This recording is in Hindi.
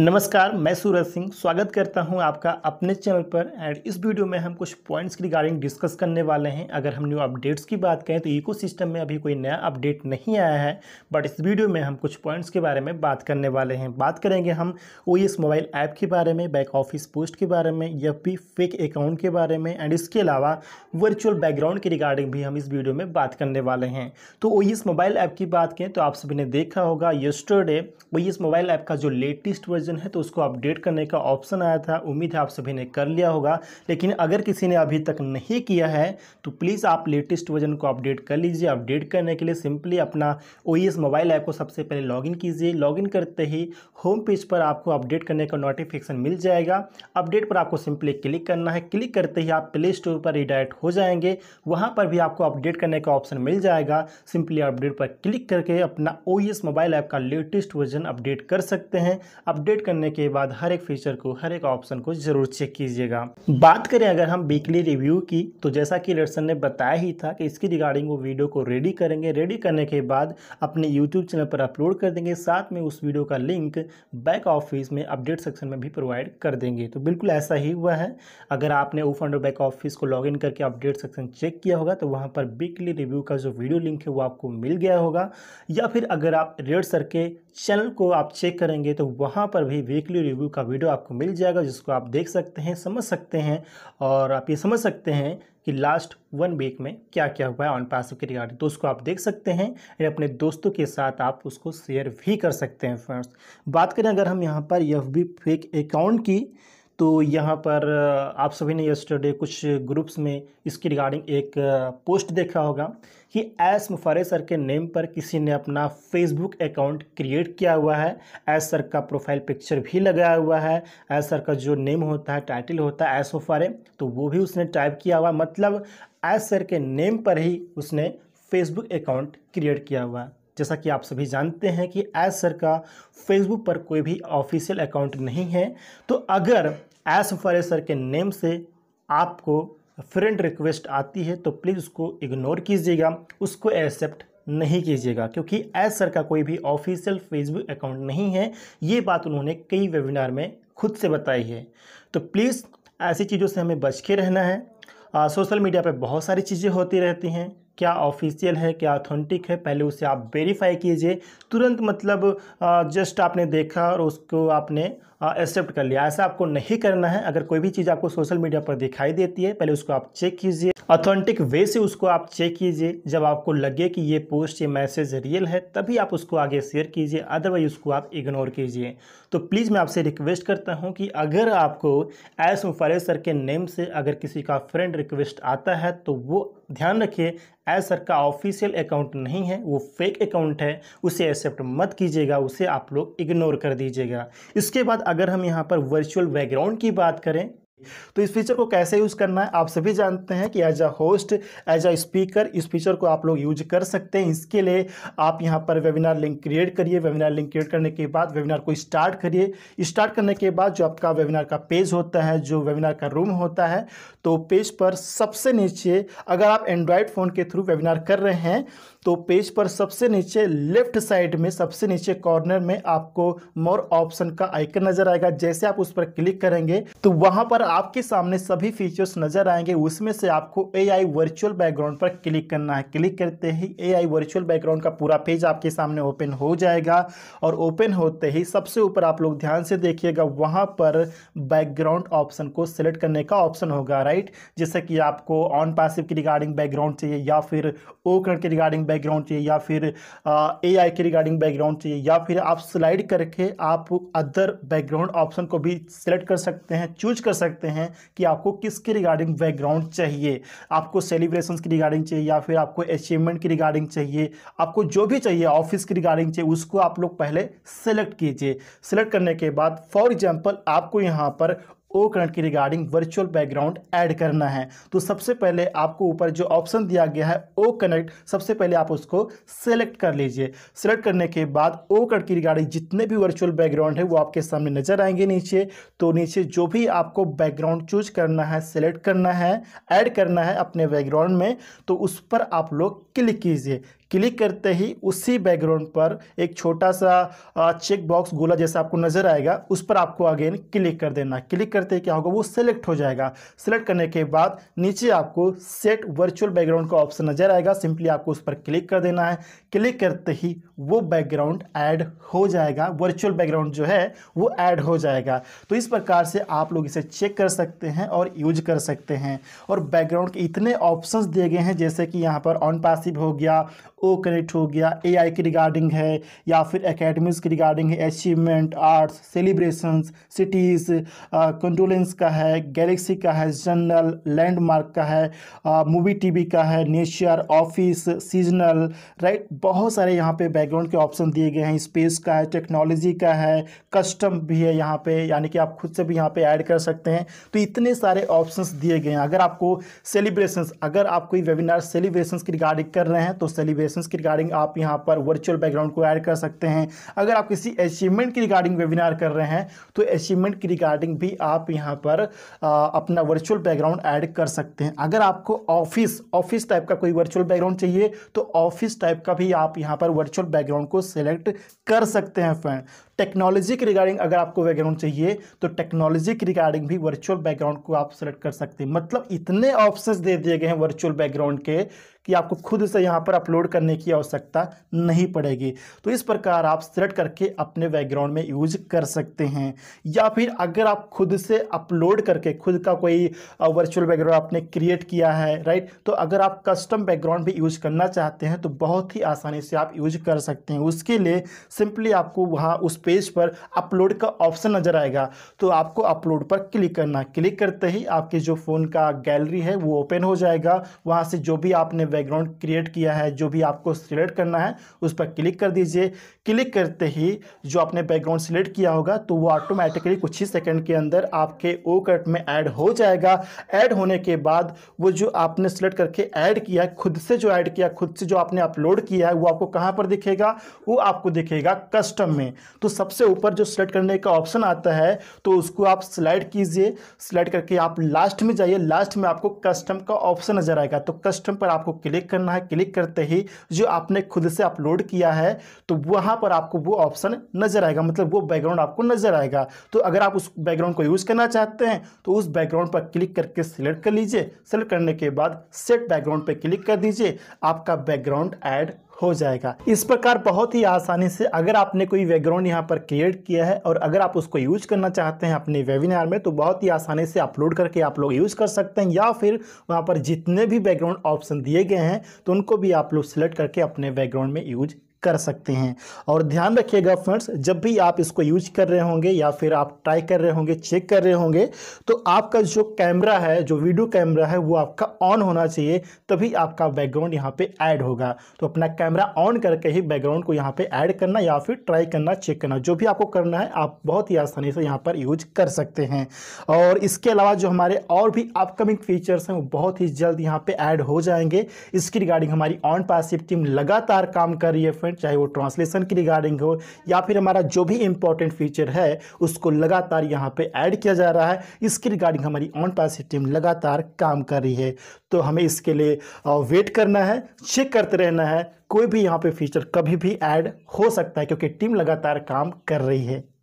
नमस्कार मैं सूरज सिंह स्वागत करता हूं आपका अपने चैनल पर एंड इस वीडियो में हम कुछ पॉइंट्स की रिगार्डिंग डिस्कस करने वाले हैं अगर हम न्यू अपडेट्स की बात करें तो इकोसिस्टम में अभी कोई नया अपडेट नहीं आया है बट इस वीडियो में हम कुछ पॉइंट्स के बारे में बात करने वाले हैं बात करेंगे हम ओ मोबाइल ऐप के बारे में बैक ऑफिस पोस्ट के बारे में या फिर फेक अकाउंट के बारे में एंड इसके अलावा वर्चुअल बैकग्राउंड की रिगार्डिंग भी हम इस वीडियो में बात करने वाले हैं तो ओ मोबाइल ऐप की बात करें तो आप सभी ने देखा होगा यस्टरडे ओ मोबाइल ऐप का जो लेटेस्ट वर्जन रिवीजन है तो उसको अपडेट करने का ऑप्शन आया था उम्मीद है आप सभी ने कर लिया होगा लेकिन अगर किसी ने अभी तक नहीं किया है तो प्लीज़ आप लेटेस्ट वर्जन को अपडेट कर लीजिए अपडेट करने के लिए सिंपली अपना ओ मोबाइल ऐप को सबसे पहले लॉगिन कीजिए लॉगिन करते ही होम पेज पर आपको अपडेट करने का नोटिफिकेशन मिल जाएगा अपडेट पर आपको सिंपली क्लिक करना है क्लिक करते ही आप प्ले स्टोर पर रिडायरेक्ट हो जाएंगे वहाँ पर भी आपको अपडेट करने का ऑप्शन मिल जाएगा सिंपली अपडेट पर क्लिक करके अपना ओ मोबाइल ऐप का लेटेस्ट वर्जन अपडेट कर सकते हैं अपडेट कंप्लीट करने के बाद हर एक फीचर को हर एक ऑप्शन को जरूर चेक कीजिएगा बात करें अगर हम वीकली रिव्यू की तो जैसा कि लर्सन ने बताया ही था कि इसकी रिगार्डिंग वो वीडियो को रेडी करेंगे रेडी करने के बाद अपने यूट्यूब चैनल पर अपलोड कर देंगे साथ में उस वीडियो का लिंक बैक ऑफिस में अपडेट सेक्शन में भी प्रोवाइड कर देंगे तो बिल्कुल ऐसा ही हुआ है अगर आपने ओफ एंड बैक ऑफिस को लॉग करके अपडेट सेक्शन चेक किया होगा तो वहाँ पर वीकली रिव्यू का जो वीडियो लिंक है वो आपको मिल गया होगा या फिर अगर आप रेड सर के चैनल को आप चेक करेंगे तो वहाँ पर भी वीकली रिव्यू का वीडियो आपको मिल जाएगा जिसको आप देख सकते हैं समझ सकते हैं और आप ये समझ सकते हैं कि लास्ट वन वीक में क्या क्या हुआ है ऑन पास के रिगार्डिंग तो उसको आप देख सकते हैं या अपने दोस्तों के साथ आप उसको शेयर भी कर सकते हैं फ्रेंड्स बात करें अगर हम यहाँ पर एफ फेक अकाउंट की तो यहाँ पर आप सभी ने यस्टरडे कुछ ग्रुप्स में इसके रिगार्डिंग एक पोस्ट देखा होगा कि एस मुफारे सर के नेम पर किसी ने अपना फेसबुक अकाउंट क्रिएट किया हुआ है एस सर का प्रोफाइल पिक्चर भी लगाया हुआ है एस सर का जो नेम होता है टाइटल होता है एस मुफारे तो वो भी उसने टाइप किया हुआ मतलब एस सर के नेम पर ही उसने फेसबुक अकाउंट क्रिएट किया हुआ है जैसा कि आप सभी जानते हैं कि एस सर का फेसबुक पर कोई भी ऑफिशियल अकाउंट नहीं है तो अगर एस फार सर के नेम से आपको फ्रेंड रिक्वेस्ट आती है तो प्लीज़ उसको इग्नोर कीजिएगा उसको एक्सेप्ट नहीं कीजिएगा क्योंकि एस सर का कोई भी ऑफिशियल फेसबुक अकाउंट नहीं है ये बात उन्होंने कई वेबिनार में खुद से बताई है तो प्लीज़ ऐसी चीज़ों से हमें बच के रहना है सोशल मीडिया पर बहुत सारी चीज़ें होती रहती हैं क्या ऑफिशियल है क्या ऑथेंटिक है पहले उसे आप वेरीफाई कीजिए तुरंत मतलब जस्ट आपने देखा और उसको आपने एक्सेप्ट कर लिया ऐसा आपको नहीं करना है अगर कोई भी चीज़ आपको सोशल मीडिया पर दिखाई देती है पहले उसको आप चेक कीजिए ऑथेंटिक वे से उसको आप चेक कीजिए जब आपको लगे कि ये पोस्ट ये मैसेज रियल है तभी आप उसको आगे शेयर कीजिए अदरवाइज उसको आप इग्नोर कीजिए तो प्लीज़ मैं आपसे रिक्वेस्ट करता हूँ कि अगर आपको एस मुफारे सर के नेम से अगर किसी का फ्रेंड रिक्वेस्ट आता है तो वो ध्यान रखिए एस सर का ऑफिशियल अकाउंट नहीं है वो फेक अकाउंट है उसे एक्सेप्ट मत कीजिएगा उसे आप लोग इग्नोर कर दीजिएगा इसके बाद अगर हम यहाँ पर वर्चुअल बैकग्राउंड की बात करें तो इस फीचर को कैसे यूज़ करना है आप सभी जानते हैं कि as a host as a speaker इस फीचर को आप लोग यूज कर सकते हैं इसके लिए आप यहां पर वेबिनार लिंक क्रिएट करिए वेबिनार लिंक क्रिएट करने के बाद वेबिनार को स्टार्ट करिए स्टार्ट करने के बाद जो आपका वेबिनार का पेज होता है जो वेबिनार का रूम होता है तो पेज पर सबसे नीचे अगर आप एंड्रॉयड फ़ोन के थ्रू वेबिनार कर रहे हैं तो पेज पर सबसे नीचे लेफ्ट साइड में सबसे नीचे कॉर्नर में आपको मोर ऑप्शन का आइकन नजर आएगा जैसे आप उस पर क्लिक करेंगे तो वहां पर आपके सामने सभी फीचर्स नजर आएंगे उसमें से आपको ए आई वर्चुअल बैकग्राउंड पर क्लिक करना है क्लिक करते ही ए आई वर्चुअल बैकग्राउंड का पूरा पेज आपके सामने ओपन हो जाएगा और ओपन होते ही सबसे ऊपर आप लोग ध्यान से देखिएगा वहां पर बैकग्राउंड ऑप्शन को सिलेक्ट करने का ऑप्शन होगा राइट जैसे कि आपको ऑन पासिव की रिगार्डिंग बैकग्राउंड चाहिए या फिर ओ के रिगार्डिंग बैकग्राउंड चाहिए या फिर ए आई के रिगार्डिंग बैकग्राउंड चाहिए या फिर आप स्लाइड करके आप अदर बैकग्राउंड ऑप्शन को भी सिलेक्ट कर सकते हैं चूज कर सकते हैं कि आपको किसके रिगार्डिंग बैकग्राउंड चाहिए आपको सेलिब्रेशन की रिगार्डिंग चाहिए या फिर आपको अचीवमेंट की रिगार्डिंग चाहिए आपको जो भी चाहिए ऑफिस की रिगार्डिंग चाहिए उसको आप लोग पहले सेलेक्ट कीजिए सेलेक्ट करने के बाद फॉर एग्जाम्पल आपको यहाँ पर ओ करंट की रिगार्डिंग वर्चुअल बैकग्राउंड ऐड करना है तो सबसे पहले आपको ऊपर जो ऑप्शन दिया गया है ओ कनेक्ट सबसे पहले आप उसको सेलेक्ट कर लीजिए सेलेक्ट करने के बाद ओ करंट की रिगार्डिंग जितने भी वर्चुअल बैकग्राउंड है वो आपके सामने नजर आएंगे नीचे तो नीचे जो भी आपको बैकग्राउंड चूज करना है सेलेक्ट करना है ऐड करना है अपने बैकग्राउंड में तो उस पर आप लोग क्लिक कीजिए क्लिक करते ही उसी बैकग्राउंड पर एक छोटा सा चेक बॉक्स गोला जैसा आपको नज़र आएगा उस पर आपको अगेन क्लिक कर देना क्लिक करते ही क्या होगा वो सिलेक्ट हो जाएगा सिलेक्ट करने के बाद नीचे आपको सेट वर्चुअल बैकग्राउंड का ऑप्शन नज़र आएगा सिंपली आपको उस पर क्लिक कर देना है क्लिक करते ही वो बैकग्राउंड ऐड हो जाएगा वर्चुअल बैकग्राउंड जो है वो ऐड हो जाएगा तो इस प्रकार से आप लोग इसे चेक कर सकते हैं और यूज कर सकते हैं और बैकग्राउंड के इतने ऑप्शंस दिए गए हैं जैसे कि यहाँ पर ऑन पासिव हो गया वो कनेक्ट हो गया एआई की रिगार्डिंग है या फिर एकेडमीज़ की रिगार्डिंग है achievement arts celebrations cities condolence का है गैलेक्सी का है जनरल लैंडमार्क का है मूवी uh, टीवी का है नेचर ऑफिस सीजनल राइट बहुत सारे यहाँ पे बैकग्राउंड के ऑप्शन दिए गए हैं स्पेस का है टेक्नोलॉजी का है कस्टम भी है यहाँ पर यानी कि आप खुद से भी यहाँ पर ऐड कर सकते हैं तो इतने सारे ऑप्शन दिए गए हैं अगर आपको सेलिब्रेशन अगर आप कोई वेबिनार सेलिब्रेशन की रिगार्डिंग कर रहे हैं तो सेलिब्रेशन सजेशंस के रिगार्डिंग आप यहाँ पर वर्चुअल बैकग्राउंड को ऐड कर सकते हैं अगर आप किसी अचीवमेंट की रिगार्डिंग वेबिनार कर रहे हैं तो अचीवमेंट की रिगार्डिंग भी आप यहाँ पर आ, अपना वर्चुअल बैकग्राउंड ऐड कर सकते हैं अगर आपको ऑफिस ऑफिस टाइप का कोई वर्चुअल बैकग्राउंड चाहिए तो ऑफिस टाइप का भी आप यहाँ पर वर्चुअल बैकग्राउंड को सिलेक्ट कर सकते हैं फ्रेंड टेक्नोलॉजी के रिगार्डिंग अगर आपको बैकग्राउंड चाहिए तो टेक्नोलॉजी के रिगार्डिंग भी वर्चुअल बैकग्राउंड को आप सेलेक्ट कर सकते हैं मतलब इतने ऑप्शन दे दिए गए हैं वर्चुअल बैकग्राउंड के कि आपको खुद से यहाँ पर अपलोड करने की आवश्यकता नहीं पड़ेगी तो इस प्रकार आप सेलेक्ट करके अपने बैकग्राउंड में यूज कर सकते हैं या फिर अगर आप खुद से अपलोड करके खुद का कोई वर्चुअल बैकग्राउंड आपने क्रिएट किया है राइट तो अगर आप कस्टम बैकग्राउंड भी यूज करना चाहते हैं तो बहुत ही आसानी से आप यूज कर सकते हैं उसके लिए सिंपली आपको वहाँ उस पेज पर अपलोड का ऑप्शन नज़र आएगा तो आपको अपलोड पर क्लिक करना क्लिक करते ही आपके जो फ़ोन का गैलरी है वो ओपन हो जाएगा वहाँ से जो भी आपने बैकग्राउंड क्रिएट किया है जो भी आपको सिलेक्ट करना है उस पर क्लिक कर दीजिए क्लिक करते ही जो आपने बैकग्राउंड सिलेक्ट किया होगा तो वो ऑटोमेटिकली कुछ ही सेकेंड के अंदर आपके ओ कट में ऐड हो जाएगा ऐड होने के बाद वो जो आपने सेलेक्ट करके ऐड किया है खुद से जो ऐड किया खुद से जो आपने अपलोड किया है वो आपको कहाँ पर दिखेगा वो आपको दिखेगा कस्टम में तो सबसे ऊपर जो सिलेक्ट करने का ऑप्शन आता है तो उसको आप सिलेक्ट कीजिए सिलेक्ट करके आप लास्ट में जाइए लास्ट में आपको कस्टम का ऑप्शन नज़र आएगा तो कस्टम पर आपको क्लिक करना है क्लिक करते ही जो आपने खुद से अपलोड किया है तो वहाँ पर आपको वो ऑप्शन नज़र आएगा मतलब वो बैकग्राउंड आपको नज़र आएगा तो अगर आप उस बैकग्राउंड को यूज़ करना चाहते हैं तो उस बैकग्राउंड पर क्लिक करके सिलेक्ट कर लीजिए सिलेक्ट करने के बाद सेट बैकग्राउंड पर क्लिक कर दीजिए आपका बैकग्राउंड एड हो जाएगा इस प्रकार बहुत ही आसानी से अगर आपने कोई बैकग्राउंड यहाँ पर क्रिएट किया है और अगर आप उसको यूज करना चाहते हैं अपने वेबिनार में तो बहुत ही आसानी से अपलोड करके आप लोग यूज कर सकते हैं या फिर वहाँ पर जितने भी बैकग्राउंड ऑप्शन दिए गए हैं तो उनको भी आप लोग सिलेक्ट करके अपने बैकग्राउंड में यूज कर सकते हैं और ध्यान रखिएगा फ्रेंड्स जब भी आप इसको यूज कर रहे होंगे या फिर आप ट्राई कर रहे होंगे चेक कर रहे होंगे तो आपका जो कैमरा है जो वीडियो कैमरा है वो आपका ऑन होना चाहिए तभी आपका बैकग्राउंड यहाँ पे ऐड होगा तो अपना कैमरा ऑन करके ही बैकग्राउंड को यहाँ पे ऐड करना या फिर ट्राई करना चेक करना जो भी आपको करना है आप बहुत ही आसानी से यहाँ पर यूज कर सकते हैं और इसके अलावा जो हमारे और भी अपकमिंग फीचर्स हैं वो बहुत ही जल्द यहाँ पर ऐड हो जाएंगे इसकी रिगार्डिंग हमारी ऑन पासिव टीम लगातार काम कर रही है डेवलपमेंट चाहे वो ट्रांसलेशन की रिगार्डिंग हो या फिर हमारा जो भी इंपॉर्टेंट फीचर है उसको लगातार यहाँ पे ऐड किया जा रहा है इसकी रिगार्डिंग हमारी ऑन पास टीम लगातार काम कर रही है तो हमें इसके लिए वेट करना है चेक करते रहना है कोई भी यहाँ पे फीचर कभी भी ऐड हो सकता है क्योंकि टीम लगातार काम कर रही है